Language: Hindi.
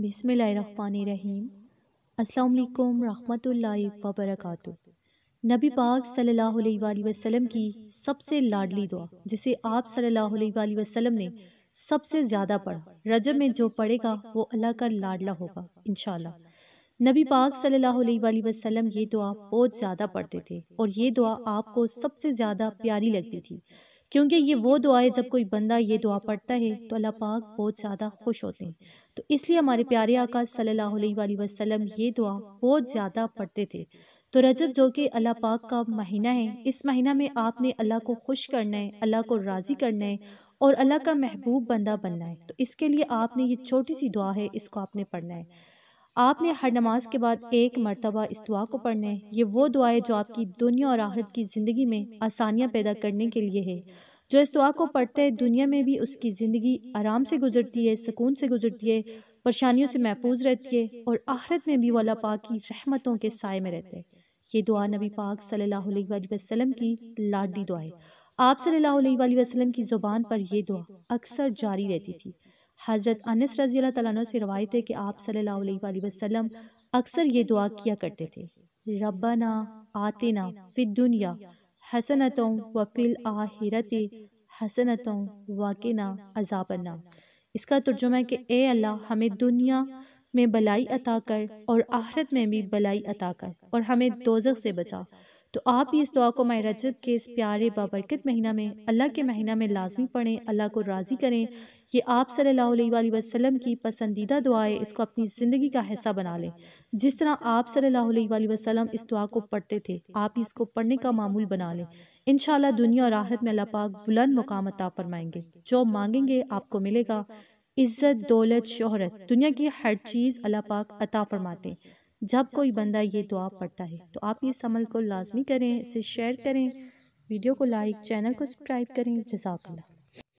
बिसमीम अल्लाम व वबरकू नबी पाक सल्लल्लाहु अलैहि वसल्लम की सबसे लाडली दुआ जिसे आप सल्लल्लाहु अलैहि वसल्लम ने सबसे ज़्यादा पढ़ा रजब में जो पढ़ेगा वो अल्लाह का लाडला होगा इन नबी पाक सल्लल्लाहु अलैहि वसल्लम ये दुआ बहुत ज़्यादा पढ़ते थे और ये दुआ आपको सबसे ज़्यादा प्यारी लगती थी क्योंकि ये वो दुआ है जब कोई बंदा ये दुआ पढ़ता है तो अल्लाह पाक बहुत ज़्यादा खुश होते हैं तो इसलिए हमारे प्यारे आका सल्लल्लाहु अलैहि वसल्लम ये दुआ बहुत ज़्यादा पढ़ते थे तो रजब जो कि अल्लाह पाक का महीना है इस महीना में आपने अल्लाह को खुश करना है अल्लाह को राज़ी करना है और अल्लाह का महबूब बंदा बनना है तो इसके लिए आपने ये छोटी सी दुआ है इसको आपने पढ़ना है आपने हर नमाज के बाद एक मरतबा इस दुआ को पढ़ने ये वो दुआएं जो आपकी दुनिया और आहरत की ज़िंदगी में आसानियाँ पैदा करने के लिए है जो इस दुआ को पढ़ते हैं दुनिया में भी उसकी ज़िंदगी आराम से गुजरती है सुकून से गुजरती है परेशानियों से महफूज रहती है और आहरत में भी वाला पाक की रहमतों के साय में रहते हैं ये दुआ नबी पाक सल्लल्लाहु अलैहि वसल्लम की लाडली दुआ है आप सल्लल्लाहु अलैहि वसल्लम की ज़ुबान पर यह दुआ अक्सर जारी रहती थी हज़रत अनस रजी तु से रवायत है कि आप सल्ला वसम अक्सर ये दुआ किया करते थे रब्बाना आतना फिर दुनिया हसनतों व फिल आहिरत हसनतों वाकना अजाबना इसका तर्जुमा है कि ए अल्लाह हमें दुनिया में भलाई अता कर और आहरत में भी भलाई अता कर और हमें दोजक से बचा तो आप भी इस दुआ को माय रजब के इस प्यारे बाबरकत महीना में अल्लाह के महीना में लाजमी पढ़ें अल्लाह को राज़ी करें ये आप सल्लल्लाहु अलैहि वसल्लम की पसंदीदा दुआ है इसको अपनी ज़िंदगी का हिस्सा बना लें जिस तरह आप सल्लल्लाहु अलैहि वसल्लम इस दुआ को पढ़ते थे आप इसको पढ़ने का मामूल बना लें इन दुनिया और आहरत में अल्लाह पाक बुलंद मुकाम अता फरमाएंगे जो मांगेंगे आपको मिलेगा इज़्ज़त दौलत शोहरत दुनिया की हर चीज़ अल्लाह पाक अता फरमाते हैं जब कोई बंदा ये दुआ पढ़ता है तो आप इस तो अमल को लाजमी करें इसे शेयर करें वीडियो को लाइक चैनल को सब्सक्राइब करें जजाकल्ला